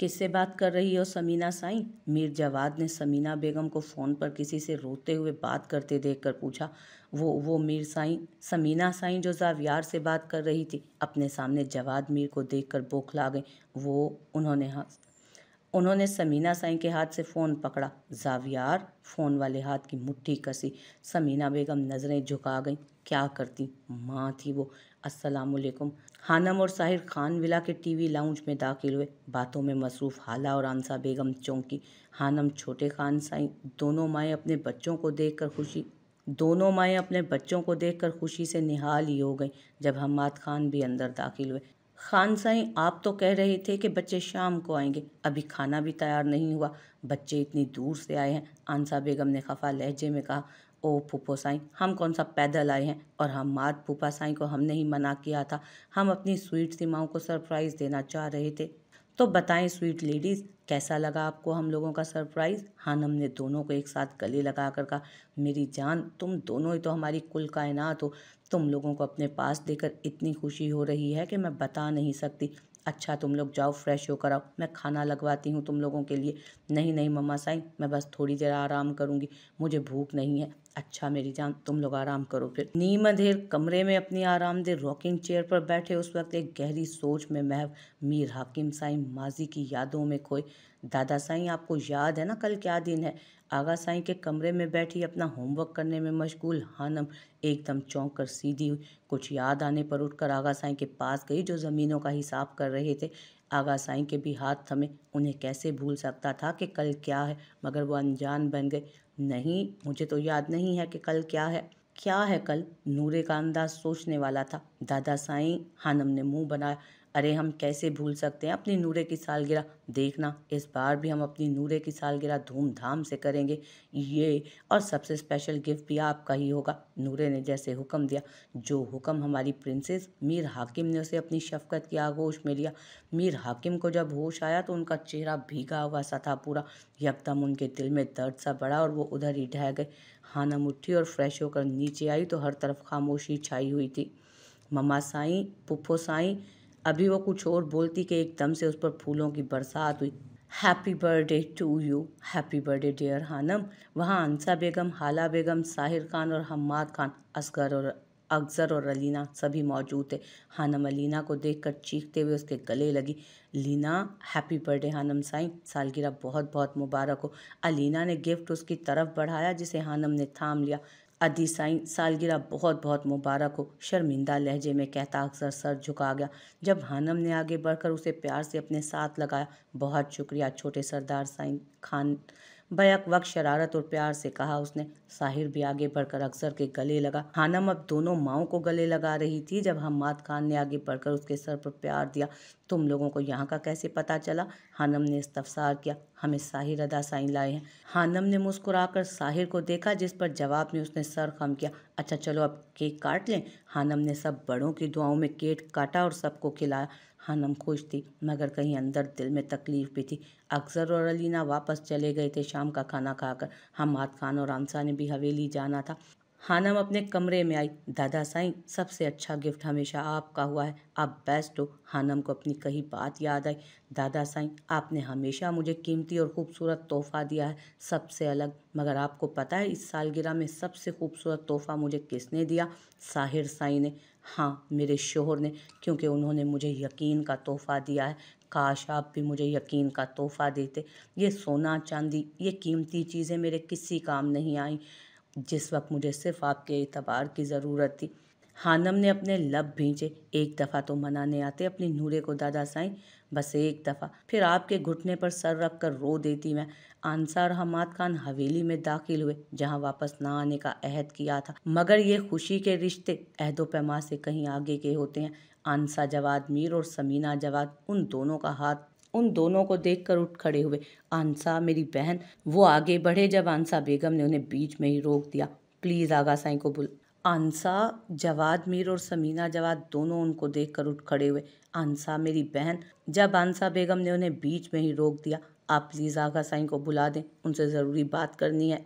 किससे बात कर रही हो समीना साईं मीर जवाद ने समीना बेगम को फ़ोन पर किसी से रोते हुए बात करते देखकर पूछा वो वो मीर साई समीना साई जो जावियार से बात कर रही थी अपने सामने जवाद मीर को देखकर बौखला गई वो उन्होंने हाथ उन्होंने समीना साईं के हाथ से फ़ोन पकड़ा जावियार फ़ोन वाले हाथ की मुट्ठी कसी समीना बेगम नज़रें झुका गईं क्या करती माँ थी वो असलकुम हानम और साहिर खान विला के टीवी लाउंज में दाखिल हुए बातों में मसरूफ़ हाला और आंसा बेगम चौंकी हानम छोटे खान साई दोनों माएँ अपने बच्चों को देखकर खुशी दोनों माएँ अपने बच्चों को देखकर खुशी से निहाल ही हो गईं जब हम्माद खान भी अंदर दाखिल हुए खान साई आप तो कह रहे थे कि बच्चे शाम को आएंगे अभी खाना भी तैयार नहीं हुआ बच्चे इतनी दूर से आए हैं आंसा बेगम ने खफा लहजे में कहा ओ फूफो साई हम कौन सा पैदल आए हैं और हम मार फूफा साई को हमने ही मना किया था हम अपनी स्वीट सीमाओं को सरप्राइज़ देना चाह रहे थे तो बताएं स्वीट लेडीज़ कैसा लगा आपको हम लोगों का सरप्राइज़ हानम ने दोनों को एक साथ गले लगा कर कहा मेरी जान तुम दोनों ही तो हमारी कुल कायनात हो तुम लोगों को अपने पास देकर इतनी खुशी हो रही है कि मैं बता नहीं सकती अच्छा तुम लोग जाओ फ्रेश होकर आओ मैं खाना लगवाती हूँ तुम लोगों के लिए नहीं नहीं मम्मा साई मैं बस थोड़ी देर आराम करूँगी मुझे भूख नहीं है अच्छा मेरी जान तुम लोग आराम करो फिर नीम अंधेर कमरे में अपनी आरामदेह रॉकिंग चेयर पर बैठे उस वक्त एक गहरी सोच में महव मीर हाकिम साई माजी की यादों में खोए दादा साईं आपको याद है ना कल क्या दिन है आगा साईं के कमरे में बैठी अपना होमवर्क करने में मशगूल हानम एकदम चौंक कर सीधी हुई कुछ याद आने पर उठकर आगा साईं के पास गई जो ज़मीनों का हिसाब कर रहे थे आगा साईं के भी हाथ थमे उन्हें कैसे भूल सकता था कि कल क्या है मगर वो अनजान बन गए नहीं मुझे तो याद नहीं है कि कल क्या है क्या है कल नूरे का अंदाज सोचने वाला था दादा साईं हानम ने मुंह बनाया अरे हम कैसे भूल सकते हैं अपनी नूरे की सालगिरह देखना इस बार भी हम अपनी नूरे की सालगिरह धूमधाम से करेंगे ये और सबसे स्पेशल गिफ्ट भी आपका ही होगा नूरे ने जैसे हुक्म दिया जो हुक्म हमारी प्रिंसेस मीर हाकिम ने उसे अपनी शफकत की आगोश में लिया मीर हाकिम को जब होश आया तो उनका चेहरा भीगा हुआ सा था पूरा यकदम उनके दिल में दर्द सा बढ़ा और वो उधर ही ढह गए हानम उठी और फ्रेश होकर नीचे आई तो हर तरफ खामोशी छाई हुई थी ममा साई पुप्पो साई अभी वो कुछ और बोलती कि एकदम से उस पर फूलों की बरसात हुई happy birthday to you happy birthday dear Hanam वहाँ अंसा बेगम हाला बेगम साहिर खान और हम्माद खान असगर और अक्सर और अलीना सभी मौजूद थे हानम अलीना को देखकर चीखते हुए उसके गले लगी लीना हैप्पी बर्थडे हानम साई सालगिरह बहुत बहुत मुबारक हो अलीना ने गिफ्ट उसकी तरफ बढ़ाया जिसे हानम ने थाम लिया अदी साई सालगिरह बहुत बहुत मुबारक हो शर्मिंदा लहजे में कहता अक्सर सर झुका गया जब हानम ने आगे बढ़कर उसे प्यार से अपने साथ लगाया बहुत शुक्रिया छोटे सरदार साई खान बैक वक्त शरारत और प्यार से कहा उसने साहिर भी आगे बढ़कर अक्सर के गले लगा हानम अब दोनों माओ को गले लगा रही थी जब हम्माद खान ने आगे बढ़कर उसके सर पर प्यार दिया तुम लोगों को यहाँ का कैसे पता चला हानम ने इस्तफसार किया हमें साहिर अदा साइन लाए हैं हानम ने मुस्कुराकर साहिर को देखा जिस पर जवाब में उसने सर खम किया अच्छा चलो अब केक काट लें हानम ने सब बड़ों की दुआओं में केक काटा और सबको खिलाया हनम हाँ, खुश थी मगर कहीं अंदर दिल में तकलीफ भी थी अक्सर और अलीना वापस चले गए थे शाम का खाना खाकर हमाद खान और आमसा ने भी हवेली जाना था हानम अपने कमरे में आई दादा साईं सबसे अच्छा गिफ्ट हमेशा आपका हुआ है आप बेस्ट हो हानम को अपनी कही बात याद आई दादा साईं आपने हमेशा मुझे कीमती और ख़ूबसूरत तोहफ़ा दिया है सबसे अलग मगर आपको पता है इस सालगिरह में सबसे खूबसूरत तोहफ़ा मुझे किसने दिया साहिर साईं ने हाँ मेरे शोहर ने क्योंकि उन्होंने मुझे यकीन का तोहफ़ा दिया है काश आप भी मुझे यकीन का तोहफ़ा देते ये सोना चांदी ये कीमती चीज़ें मेरे किसी काम नहीं आई जिस वक्त मुझे सिर्फ़ आपके एतबार की ज़रूरत थी हानम ने अपने लब भींचे एक दफ़ा तो मनाने आते अपनी नूरे को दादा साईं बस एक दफ़ा फिर आपके घुटने पर सर रख कर रो देती मैं आंसार हमाद खान हवेली में दाखिल हुए जहां वापस ना आने का अहद किया था मगर ये खुशी के रिश्ते अहदो पैमा से कहीं आगे के होते हैं आंसा जवाद मीर और समीना जवाद उन दोनों का हाथ उन दोनों को देखकर उठ खड़े हुए आंसा मेरी बहन वो आगे बढ़े जब आंसा बेगम ने उन्हें बीच में ही रोक दिया प्लीज़ आगा साई को बुला आंसा जवाद मीर और समीना जवाद दोनों उनको देख कर उठ खड़े हुए आंसा मेरी बहन जब आंसा बेगम ने उन्हें बीच में ही रोक दिया आप प्लीज़ आगा साईं को बुला दें उनसे ज़रूरी बात करनी है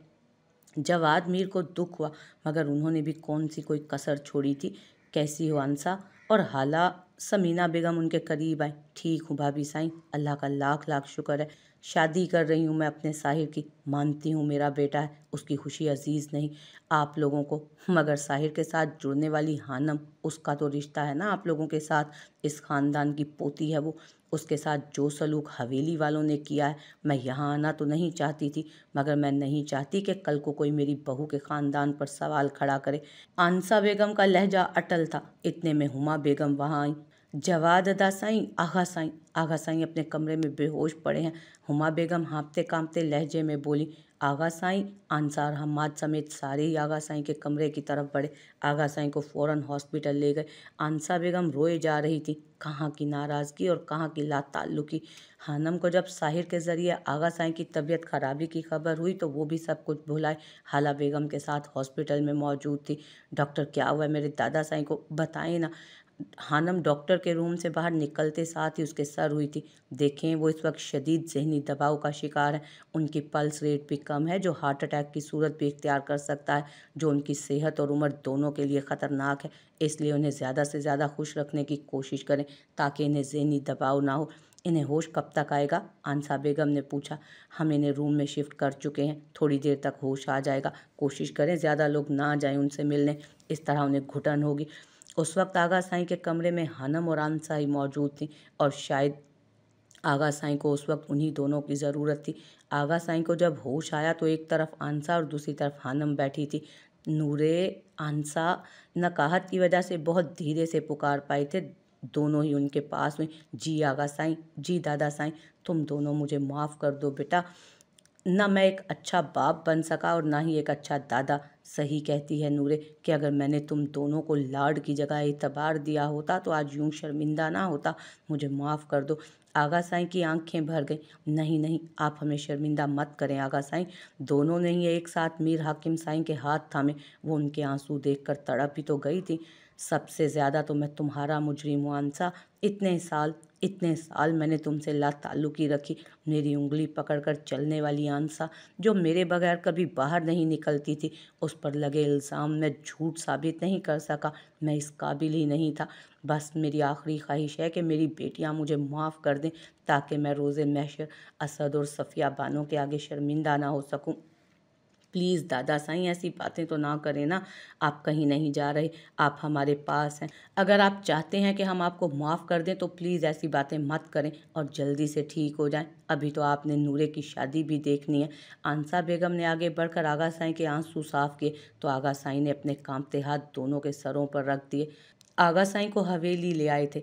जवाद मीर को दुख हुआ मगर उन्होंने भी कौन सी कोई कसर छोड़ी थी कैसी हो आंसा और हाला समीना बेगम उनके करीब आई ठीक हूँ भाभी साईं अल्लाह का लाख लाख शुक्र है शादी कर रही हूँ मैं अपने साहिर की मानती हूँ मेरा बेटा है उसकी खुशी अजीज़ नहीं आप लोगों को मगर साहिर के साथ जुड़ने वाली हानम उसका तो रिश्ता है ना आप लोगों के साथ इस ख़ानदान की पोती है वो उसके साथ जो सलूक हवेली वालों ने किया है मैं यहाँ आना तो नहीं चाहती थी मगर मैं नहीं चाहती कि कल को कोई मेरी बहू के ख़ानदान पर सवाल खड़ा करे आंसा बेगम का लहजा अटल था इतने में हुमा बेगम वहाँ आई जवाद अदा साई आगा साई आगा साई अपने कमरे में बेहोश पड़े हैं हुमा बेगम हाँपते कांपते लहजे में बोली आगा साई अंसार हमाद समेत सारे ही आगा साई के कमरे की तरफ बढ़े आगा साई को फौरन हॉस्पिटल ले गए आंसा बेगम रोए जा रही थी कहाँ की नाराज़गी और कहाँ की लाताल्लुकी हानम को जब साहिर के ज़रिए आगा साई की तबीयत खराबी की खबर हुई तो वो भी सब कुछ भुलाए हाला बेगम के साथ हॉस्पिटल में मौजूद थी डॉक्टर क्या हुआ मेरे दादा साई को बताएं ना हानम डॉक्टर के रूम से बाहर निकलते साथ ही उसके सर हुई थी देखें वो इस वक्त शदीद जहनी दबाव का शिकार है उनकी पल्स रेट भी कम है जो हार्ट अटैक की सूरत भी इख्तियार कर सकता है जो उनकी सेहत और उम्र दोनों के लिए ख़तरनाक है इसलिए उन्हें ज़्यादा से ज़्यादा खुश रखने की कोशिश करें ताकि इन्हें जहनी दबाव ना हो इन्हें होश कब तक आएगा आंसा बेगम ने पूछा हम इन्हें रूम में शिफ्ट कर चुके हैं थोड़ी देर तक होश आ जाएगा कोशिश करें ज़्यादा लोग ना जाएं उनसे मिलने इस तरह उन्हें घुटन होगी उस वक्त आगा साई के कमरे में हनम और आनसाई मौजूद थी और शायद आगा साई को उस वक्त उन्हीं दोनों की ज़रूरत थी आगा साई को जब होश आया तो एक तरफ आंसा और दूसरी तरफ हनम बैठी थी नूरे आंसा नकाहत की वजह से बहुत धीरे से पुकार पाए थे दोनों ही उनके पास में जी आगा साई जी दादा साई तुम दोनों मुझे माफ़ कर दो बेटा ना मैं एक अच्छा बाप बन सका और ना ही एक अच्छा दादा सही कहती है नूरे कि अगर मैंने तुम दोनों को लाड की जगह एतबार दिया होता तो आज यूं शर्मिंदा ना होता मुझे माफ़ कर दो आगा साई की आंखें भर गई नहीं नहीं आप हमें शर्मिंदा मत करें आगा साई दोनों ने ही एक साथ मीर हाकिम साई के हाथ थामे वो उनके आंसू देखकर तड़प ही तो गई थी सबसे ज़्यादा तो मैं तुम्हारा मुजरिम हूँ आंसा इतने साल इतने साल मैंने तुमसे ला लाताल्लुकी रखी मेरी उंगली पकड़कर चलने वाली आंसा जो मेरे बगैर कभी बाहर नहीं निकलती थी उस पर लगे इल्ज़ाम मैं झूठ साबित नहीं कर सका मैं इस काबिल ही नहीं था बस मेरी आखिरी ख्वाहिश है कि मेरी बेटियां मुझे माफ़ कर दें ताकि मैं रोज़ मैशर असद और सफ़िया बानों के आगे शर्मिंदा ना हो सकूँ प्लीज़ दादा साई ऐसी बातें तो ना करें ना आप कहीं नहीं जा रहे आप हमारे पास हैं अगर आप चाहते हैं कि हम आपको माफ़ कर दें तो प्लीज़ ऐसी बातें मत करें और जल्दी से ठीक हो जाएं अभी तो आपने नूरे की शादी भी देखनी है आंसा बेगम ने आगे बढ़कर आगा साई के आंसू साफ किए तो आगा साई ने अपने कामते हाथ दोनों के सरों पर रख दिए आगा साई को हवेली ले आए थे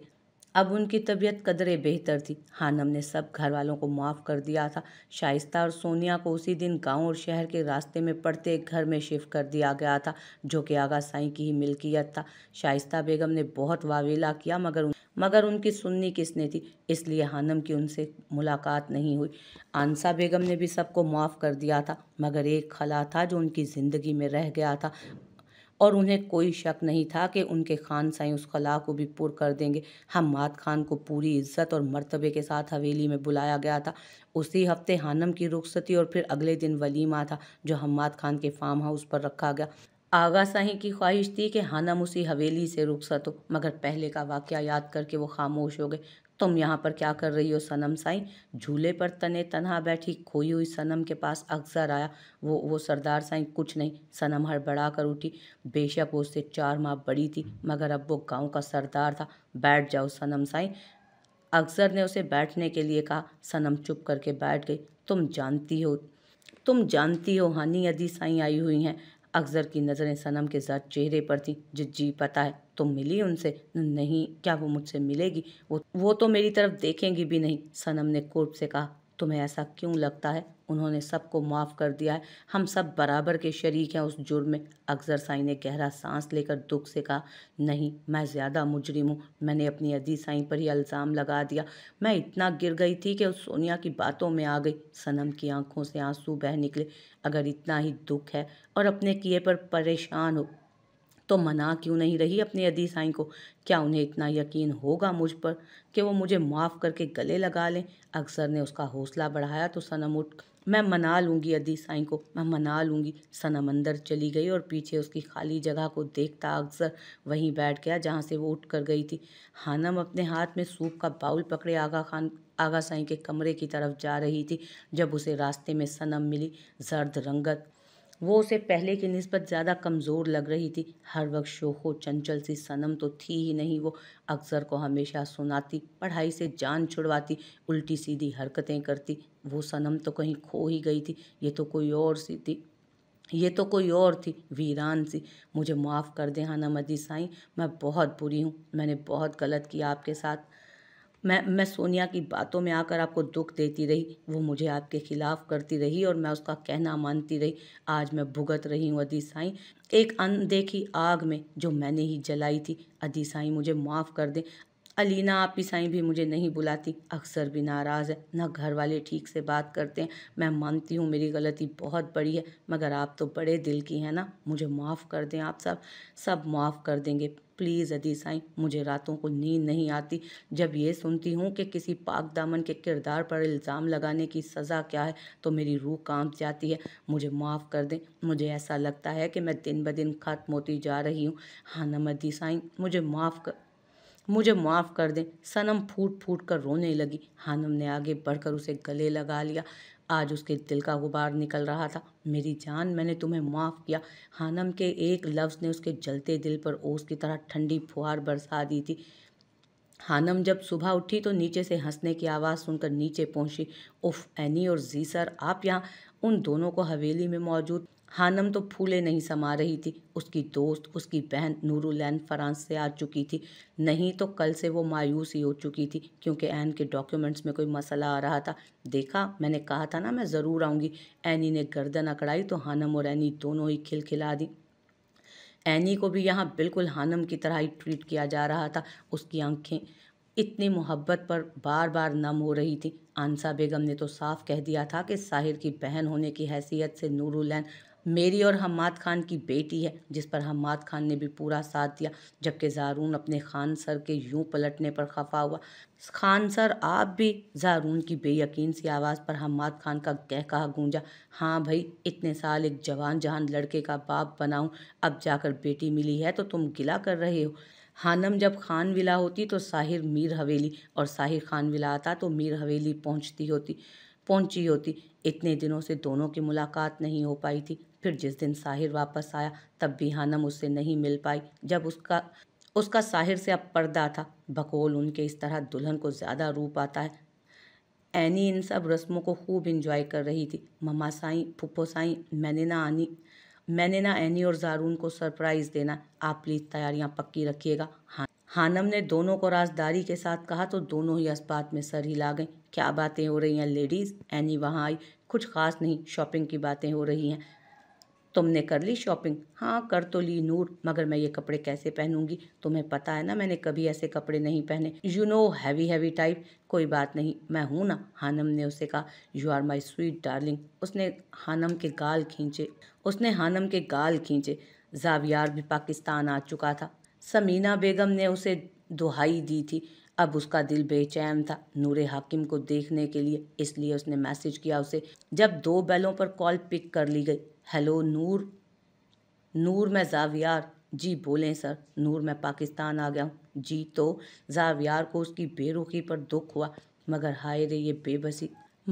अब उनकी तबीयत कदरे बेहतर थी हानम ने सब घर वालों को माफ़ कर दिया था शाइस्ता और सोनिया को उसी दिन गांव और शहर के रास्ते में पड़ते एक घर में शिफ्ट कर दिया गया था जो कि आगा साई की ही मिल्कियत था शाइस्ता बेगम ने बहुत वावेला किया मगर उन... मगर उनकी सुननी किसने थी इसलिए हानम की उनसे मुलाकात नहीं हुई आंसा बेगम ने भी सबको माफ़ कर दिया था मगर एक खला था जो उनकी ज़िंदगी में रह गया था और उन्हें कोई शक नहीं था कि उनके खान साई उस खला को भी पुर कर देंगे हम्माद खान को पूरी इज्जत और मर्तबे के साथ हवेली में बुलाया गया था उसी हफ्ते हानम की रुखसती और फिर अगले दिन वलीमा था जो हम्माद खान के फार्म हाउस पर रखा गया आगा साहीं की ख्वाहिश थी कि हानम उसी हवेली से रुखसत हो मगर पहले का वाक़ याद करके वो खामोश हो गए तुम यहाँ पर क्या कर रही हो सनम साई झूले पर तने तनहा बैठी खोई हुई सनम के पास अक्सर आया वो वो सरदार साई कुछ नहीं सनम हड़बड़ा कर उठी बेशक वो उससे चार माह बड़ी थी मगर अब वो गांव का सरदार था बैठ जाओ सनम साई अक्सर ने उसे बैठने के लिए कहा सनम चुप करके बैठ गई तुम जानती हो तुम जानती हो हानि यदि साई आई हुई हैं अक्सर की नज़रें सनम के ज़र चेहरे पर थी जी पता है तो मिली उनसे नहीं क्या वो मुझसे मिलेगी वो वो तो मेरी तरफ देखेंगी भी नहीं सनम ने कोर्ट से कहा तुम्हें ऐसा क्यों लगता है उन्होंने सबको माफ़ कर दिया है हम सब बराबर के शरीक हैं उस जुर्म में अक्सर साई ने गहरा सांस लेकर दुख से कहा नहीं मैं ज़्यादा मुजरिम हूँ मैंने अपनी अदी साई पर ही अल्ज़ाम लगा दिया मैं इतना गिर गई थी कि उस सोनिया की बातों में आ गई सनम की आंखों से आंसू बह निकले अगर इतना ही दुख है और अपने किए पर परेशान हो तो मना क्यों नहीं रही अपने अदी साईं को क्या उन्हें इतना यकीन होगा मुझ पर कि वो मुझे माफ़ करके गले लगा लें अक्सर ने उसका हौसला बढ़ाया तो सनम उठ मैं मना लूँगी अदी साई को मैं मना लूँगी सनम अंदर चली गई और पीछे उसकी खाली जगह को देखता अक्सर वहीं बैठ गया जहाँ से वो उठ कर गई थी हानम अपने हाथ में सूप का बाउल पकड़े आगा खान आगा साई के कमरे की तरफ जा रही थी जब उसे रास्ते में सनम मिली जर्द रंगत वो उसे पहले की नस्बत ज़्यादा कमज़ोर लग रही थी हर वक्त शोखो चंचल सी सनम तो थी ही नहीं वो अक्सर को हमेशा सुनाती पढ़ाई से जान छुड़वाती उल्टी सीधी हरकतें करती वो सनम तो कहीं खो ही गई थी ये तो कोई और सी थी ये तो कोई और थी वीरान सी मुझे माफ़ कर दें हाना मदी साई मैं बहुत बुरी हूँ मैंने बहुत गलत किया आपके साथ मैं मैं सोनिया की बातों में आकर आपको दुख देती रही वो मुझे आपके खिलाफ करती रही और मैं उसका कहना मानती रही आज मैं भुगत रही हूँ अदीसाई एक अनदेखी आग में जो मैंने ही जलाई थी अदीसाई मुझे माफ़ कर दें अलीना आप साई भी मुझे नहीं बुलाती अक्सर भी नाराज़ है ना घर वाले ठीक से बात करते हैं मैं मानती हूँ मेरी गलती बहुत बड़ी है मगर आप तो बड़े दिल की हैं ना मुझे माफ़ कर दें आप सब सब माफ़ कर देंगे प्लीज़ अदी साई मुझे रातों को नींद नहीं आती जब ये सुनती हूँ कि किसी पाक दामन के किरदार पर इल्ज़ाम लगाने की सज़ा क्या है तो मेरी रूह कांप जाती है मुझे माफ़ कर दें मुझे ऐसा लगता है कि मैं दिन ब दिन ख़त्म होती जा रही हूँ हाँ नमदी साई मुझे माफ़ कर मुझे माफ़ कर दें सनम फूट फूट कर रोने लगी हानम ने आगे बढ़कर उसे गले लगा लिया आज उसके दिल का गुबार निकल रहा था मेरी जान मैंने तुम्हें माफ़ किया हानम के एक लफ्ज़ ने उसके जलते दिल पर ओस की तरह ठंडी फुहार बरसा दी थी हानम जब सुबह उठी तो नीचे से हंसने की आवाज़ सुनकर नीचे पहुंची उफ एनी और जी सर आप यहाँ उन दोनों को हवेली में मौजूद हानम तो फूले नहीं समा रही थी उसकी दोस्त उसकी बहन नूरुलैन फ्रांस से आ चुकी थी नहीं तो कल से वो मायूस ही हो चुकी थी क्योंकि एन के डॉक्यूमेंट्स में कोई मसला आ रहा था देखा मैंने कहा था ना मैं ज़रूर आऊँगी एनी ने गर्दन अकड़ाई तो हानम और एनी दोनों ही खिलखिला दी एनी को भी यहाँ बिल्कुल हानम की तरह ही ट्रीट किया जा रहा था उसकी आँखें इतनी मोहब्बत पर बार बार नम हो रही थी आंसा बेगम ने तो साफ कह दिया था कि साहिर की बहन होने की हैसियत से नूरुलैन मेरी और हमाद खान की बेटी है जिस पर हमाद खान ने भी पूरा साथ दिया जबकि जारून अपने खान सर के यूं पलटने पर खफा हुआ खान सर आप भी जारून की बेयकीन सी आवाज़ पर हमाद खान का कह कहा गूंजा हाँ भाई इतने साल एक जवान जहान लड़के का बाप बनाऊँ अब जाकर बेटी मिली है तो तुम गिला कर रहे हो हानम जब खान विला होती तो साहिर मीर हवेली और साहिर खान विला आता तो मीर हवेली पहुंचती होती पहुंची होती इतने दिनों से दोनों की मुलाकात नहीं हो पाई थी फिर जिस दिन साहिर वापस आया तब भी हानम उससे नहीं मिल पाई जब उसका उसका साहिर से अब पर्दा था बकोल उनके इस तरह दुल्हन को ज़्यादा रूप आता है एनी इन सब रस्मों को खूब इंजॉय कर रही थी ममा साई फुप्पो साई मैंने ना आनी मैंने ना एनी और ज़ारून को सरप्राइज़ देना आप प्लीज़ तैयारियां पक्की रखिएगा हाँ हानम ने दोनों को राजदारी के साथ कहा तो दोनों ही अस्पात में सर हिला गए क्या बातें हो रही हैं लेडीज़ एनी वहाँ आई कुछ खास नहीं शॉपिंग की बातें हो रही हैं तुमने कर ली शॉपिंग हाँ कर तो ली नूर मगर मैं ये कपड़े कैसे पहनूंगी तुम्हें पता है ना मैंने कभी ऐसे कपड़े नहीं पहने you know heavy heavy type कोई बात नहीं मैं हूँ ना हानम ने उसे कहा you are my sweet darling उसने हानम के गाल खींचे उसने हानम के गाल खींचे जावियार भी पाकिस्तान आ चुका था समीना बेगम ने उसे दुहाई दी थी अब उसका दिल बेचैन था नूर हाकिम को देखने के लिए इसलिए उसने मैसेज किया उसे जब दो बैलों पर कॉल पिक कर ली गई हेलो नूर नूर मैं जावियार जी बोलें सर नूर मैं पाकिस्तान आ गया हूँ जी तो जावियार को उसकी बेरुखी पर दुख हुआ मगर हाय रे ये बेबसी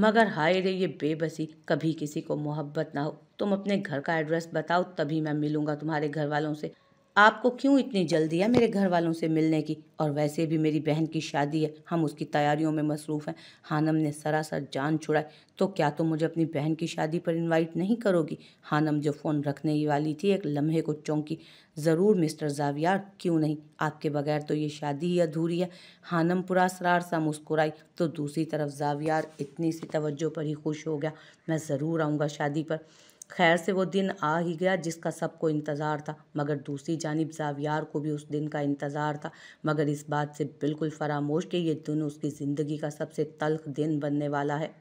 मगर हाय रे ये बेबसी कभी किसी को मोहब्बत ना हो तुम अपने घर का एड्रेस बताओ तभी मैं मिलूंगा तुम्हारे घर वालों से आपको क्यों इतनी जल्दी है मेरे घर वालों से मिलने की और वैसे भी मेरी बहन की शादी है हम उसकी तैयारियों में मसरूफ़ हैं हानम ने सरासर जान छुड़ाई तो क्या तुम तो मुझे अपनी बहन की शादी पर इनवाइट नहीं करोगी हानम जो फ़ोन रखने ही वाली थी एक लम्हे को चौंकी ज़रूर मिस्टर जावियार क्यों नहीं आपके बगैर तो ये शादी ही अधूरी है हानम पुरासरार सा मुस्कुराई तो दूसरी तरफ जावियार इतनी सी तवज्जो पर ही खुश हो गया मैं ज़रूर आऊँगा शादी पर खैर से वो दिन आ ही गया जिसका सबको इंतज़ार था मगर दूसरी जानब जावियार को भी उस दिन का इंतज़ार था मगर इस बात से बिल्कुल फरामोश कि ये दिन उसकी ज़िंदगी का सबसे तल्ख दिन बनने वाला है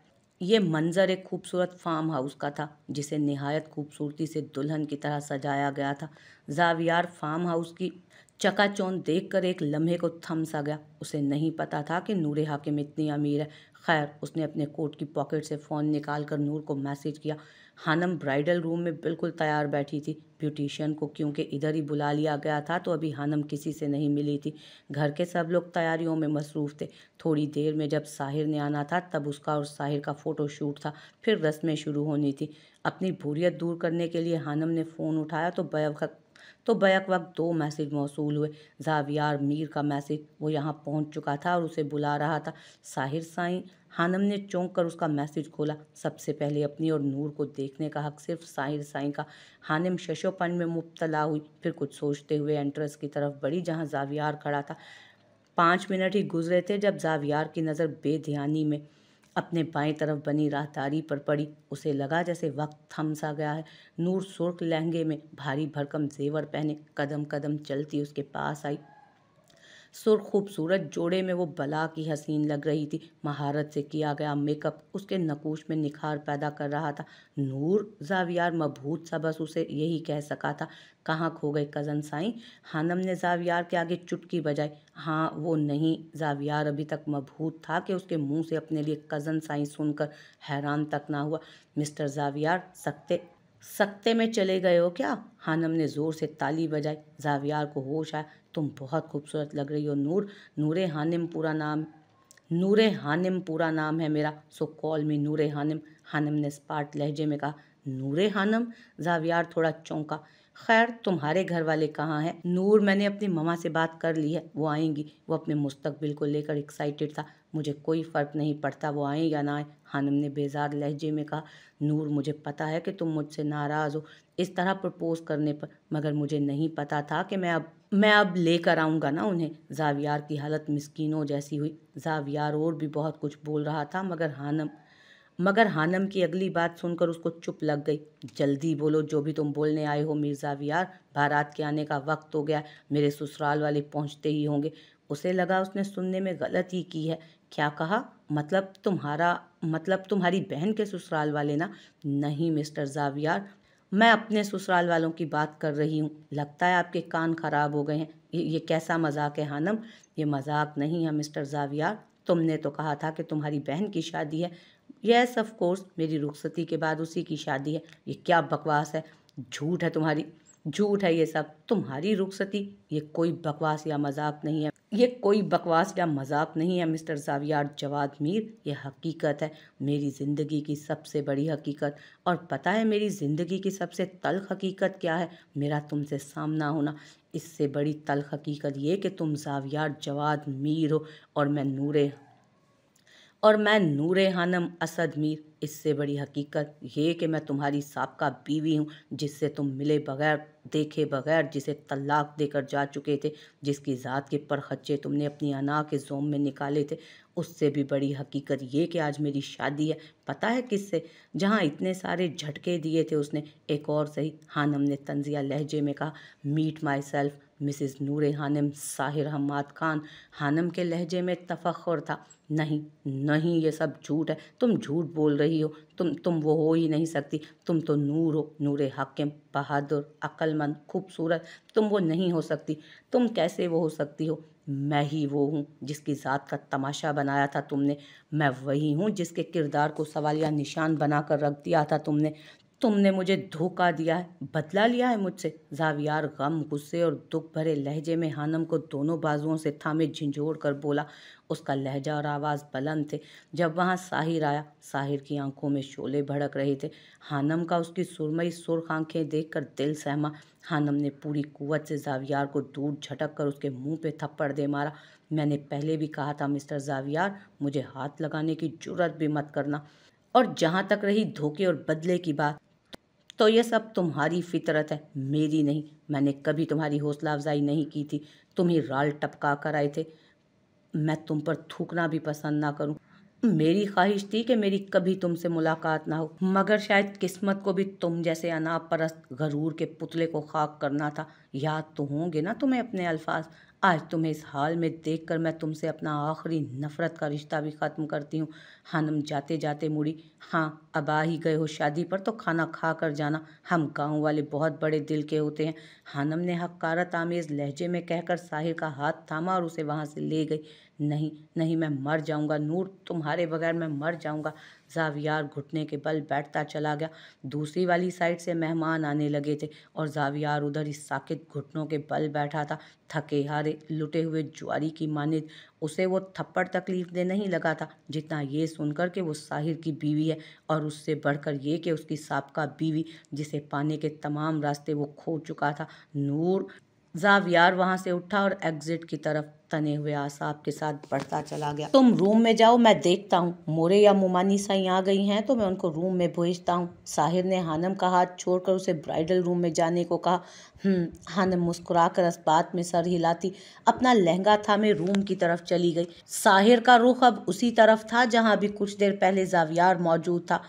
ये मंज़र एक खूबसूरत फार्म हाउस का था जिसे नहायत खूबसूरती से दुल्हन की तरह सजाया गया था जावियार फार्म हाउस की चकाचौंध देखकर एक लम्हे को थम सा गया उसे नहीं पता था कि नूर हाकिम इतनी अमीर है खैर उसने अपने कोट की पॉकेट से फ़ोन निकाल कर नूर को मैसेज किया हानम ब्राइडल रूम में बिल्कुल तैयार बैठी थी ब्यूटिशियन को क्योंकि इधर ही बुला लिया गया था तो अभी हानम किसी से नहीं मिली थी घर के सब लोग तैयारियों में मसरूफ़ थे थोड़ी देर में जब साहिर ने आना था तब उसका और साहिर का फ़ोटो शूट था फिर रस्में शुरू होनी थी अपनी भूरियत दूर करने के लिए हानम ने फ़ोन उठाया तो बैवखत तो बैक वक्त दो मैसेज मौसू हुए जावियार मीर का मैसेज वो यहाँ पहुँच चुका था और उसे बुला रहा था साहिर साई हानम ने चौंक कर उसका मैसेज खोला सबसे पहले अपनी और नूर को देखने का हक सिर्फ साहिर साईं का हानिम शशोपन में मुबतला हुई फिर कुछ सोचते हुए एंट्रेंस की तरफ बढ़ी जहाँ जावियार खड़ा था पाँच मिनट ही गुजरे थे जब जावियार की नज़र बेध्यानी में अपने बाएं तरफ बनी राहदारी पर पड़ी उसे लगा जैसे वक्त थम सा गया है नूर सुर्ख लहंगे में भारी भरकम जेवर पहने कदम कदम चलती उसके पास आई सुर खूबसूरत जोड़े में वो बला की हसीन लग रही थी महारत से किया गया मेकअप उसके नकूश में निखार पैदा कर रहा था नूर जावियार मबूत सा बस उसे यही कह सका था कहाँ खो गए कज़न साई हानम ने जावियार के आगे चुटकी बजाई हाँ वो नहीं जावियार अभी तक मबूत था कि उसके मुंह से अपने लिए कज़न साई सुनकर हैरान तक ना हुआ मिस्टर जावियार सकते सकते में चले गए हो क्या हानम ने ज़ोर से ताली बजाई जावियार को होश आया तुम बहुत खूबसूरत लग रही हो नूर नूर हानिम पूरा नाम नूर हानिम पूरा नाम है मेरा सो कॉल मी नूरे हानिम हानिम ने स्पार्ट लहजे में कहा नूर हानम जावियार थोड़ा चौंका खैर तुम्हारे घर वाले कहाँ हैं नूर मैंने अपनी ममा से बात कर ली है वो आएंगी वो अपने मुस्तकबिल को लेकर एक्साइटेड था मुझे कोई फ़र्क नहीं पड़ता वो आए या ना आए हानम ने बेजार लहजे में कहा नूर मुझे पता है कि तुम मुझसे नाराज़ हो इस तरह प्रपोज करने पर मगर मुझे नहीं पता था कि मैं अब मैं अब लेकर आऊँगा ना उन्हें जावियार की हालत मस्किनों जैसी हुई जावियार और भी बहुत कुछ बोल रहा था मगर हानम मगर हानम की अगली बात सुनकर उसको चुप लग गई जल्दी बोलो जो भी तुम बोलने आए हो मिर्ज़ा वियार भारत के आने का वक्त हो गया मेरे ससुराल वाले पहुंचते ही होंगे उसे लगा उसने सुनने में गलती की है क्या कहा मतलब तुम्हारा मतलब तुम्हारी बहन के ससुराल वाले ना नहीं मिस्टर जावियार मैं अपने ससुराल वालों की बात कर रही हूँ लगता है आपके कान ख़राब हो गए हैं ये कैसा मजाक है हानम ये मजाक नहीं है मिस्टर जावियार तुमने तो कहा था कि तुम्हारी बहन की शादी है येस ऑफ कोर्स मेरी रुखसती के बाद उसी की शादी है ये क्या बकवास है झूठ है तुम्हारी झूठ है ये सब तुम्हारी रुखसती ये कोई बकवास या मजाक नहीं है ये कोई बकवास या मजाक नहीं है मिस्टर जावियार जवाद मीर ये हकीकत है मेरी ज़िंदगी की सबसे बड़ी हकीकत और पता है मेरी ज़िंदगी की सबसे तलख हकीकत क्या है मेरा तुमसे सामना होना इससे बड़ी तलख हकीकत ये कि तुम जावियार जवाद मीर हो और मैं नूरे और मैं नूरे हानम असद मीर इससे बड़ी हकीकत ये कि मैं तुम्हारी सबका बीवी हूँ जिससे तुम मिले बगैर देखे बगैर जिसे तलाक देकर जा चुके थे जिसकी ज़ात के परखच्चे तुमने अपनी अना के जोम में निकाले थे उससे भी बड़ी हकीकत ये कि आज मेरी शादी है पता है किससे जहाँ इतने सारे झटके दिए थे उसने एक और सही हानम ने तंजिया लहजे में कहा meet myself Mrs Noor Hanam Sahir Hamad Khan Hanam के लहजे में तफखर था नहीं नहीं ये सब झूठ है तुम झूठ बोल रही हो तुम तुम वो हो ही नहीं सकती तुम तो नूर हो नूर हकम बहादुर अक्लमंद खूबसूरत तुम वो नहीं हो सकती तुम कैसे वो हो सकती हो मैं ही वो हूँ जिसकी ज़ात का तमाशा बनाया था तुमने मैं वही हूँ जिसके किरदार को सवालिया निशान बनाकर रख दिया था तुमने तुमने मुझे धोखा दिया है बदला लिया है मुझसे जावियार गम गुस्से और दुख भरे लहजे में हानम को दोनों बाजुओं से थामे झिझोड़ कर बोला उसका लहजा और आवाज़ बुलंद थे जब वहाँ साहिर आया साहिर की आंखों में शोले भड़क रहे थे हानम का उसकी सुरमई सुर्ख आंखें देखकर दिल सहमा हानम ने पूरी कुवत से जावियार को दूर झटक कर उसके मुंह पे थप्पड़ दे मारा मैंने पहले भी कहा था मिस्टर जावियार मुझे हाथ लगाने की जरूरत भी मत करना और जहाँ तक रही धोखे और बदले की बात तो ये सब तुम्हारी फितरत है मेरी नहीं मैंने कभी तुम्हारी हौसला अफजाई नहीं की थी तुम ही राल टपका कर आए थे मैं तुम पर थूकना भी पसंद ना करूं मेरी ख्वाहिश थी कि मेरी कभी तुमसे मुलाकात ना हो मगर शायद किस्मत को भी तुम जैसे अनाप परस्त गरूर के पुतले को खाक करना था याद तो होंगे ना तुम्हें अपने अल्फाज आज तुम्हें इस हाल में देखकर मैं तुमसे अपना आखिरी नफ़रत का रिश्ता भी ख़त्म करती हूँ हानम जाते जाते मुड़ी हाँ अब आ ही गए हो शादी पर तो खाना खा कर जाना हम गाँव वाले बहुत बड़े दिल के होते हैं हानम ने हकारत आमेज़ लहजे में कहकर साहिर का हाथ थामा और उसे वहाँ से ले गई नहीं नहीं मैं मर जाऊँगा नूर तुम्हारे बगैर मैं मर जाऊँगा जावियार घुटने के बल बैठता चला गया दूसरी वाली साइड से मेहमान आने लगे थे और जावियार उधर ही साकित घुटनों के बल बैठा था थके हारे लुटे हुए ज्वारी की माने उसे वो थप्पड़ तकलीफ दे नहीं लगा था जितना ये सुनकर के वो साहिर की बीवी है और उससे बढ़कर ये कि उसकी सबका बीवी जिसे पाने के तमाम रास्ते वो खो चुका था नूर जावियार वहाँ से उठा और एग्जिट की तरफ तने हुए आसाब के साथ बढ़ता चला गया तुम रूम में जाओ मैं देखता हूँ मोरे या मुमानी साई आ गई हैं तो मैं उनको रूम में भेजता हूँ साहिर ने हानम का हाथ छोड़कर उसे ब्राइडल रूम में जाने को कहा हम्म, हानम मुस्कुराकर बात में सर हिलाती अपना लहंगा था मैं रूम की तरफ चली गई साहिर का रुख अब उसी तरफ था जहाँ अभी कुछ देर पहले जावियार मौजूद था